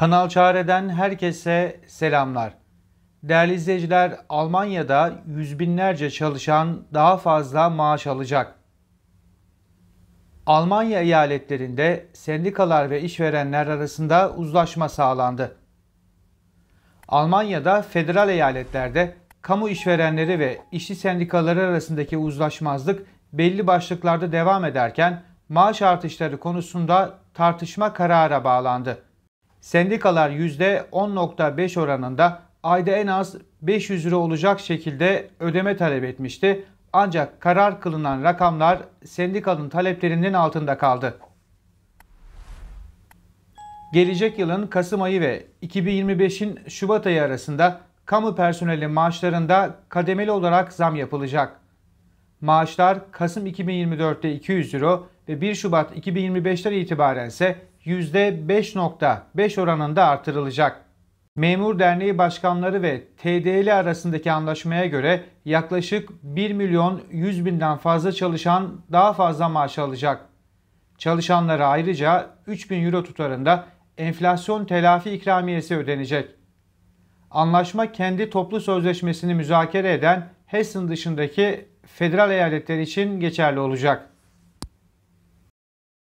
Kanal Çağrı'dan herkese selamlar. Değerli izleyiciler, Almanya'da yüz binlerce çalışan daha fazla maaş alacak. Almanya eyaletlerinde sendikalar ve işverenler arasında uzlaşma sağlandı. Almanya'da federal eyaletlerde kamu işverenleri ve işçi sendikaları arasındaki uzlaşmazlık belli başlıklarda devam ederken maaş artışları konusunda tartışma karara bağlandı. Sendikalar %10.5 oranında ayda en az 500 lira olacak şekilde ödeme talep etmişti. Ancak karar kılınan rakamlar sendikanın taleplerinin altında kaldı. Gelecek yılın Kasım ayı ve 2025'in Şubat ayı arasında kamu personeli maaşlarında kademeli olarak zam yapılacak. Maaşlar Kasım 2024'te 200 euro ve 1 Şubat 2025'ten itibaren ise %5.5 oranında artırılacak. Memur Derneği Başkanları ve TDL arasındaki anlaşmaya göre yaklaşık 1 milyon 100 binden fazla çalışan daha fazla maaş alacak. Çalışanlara ayrıca 3 bin euro tutarında enflasyon telafi ikramiyesi ödenecek. Anlaşma kendi toplu sözleşmesini müzakere eden Hessen dışındaki federal eyaletler için geçerli olacak.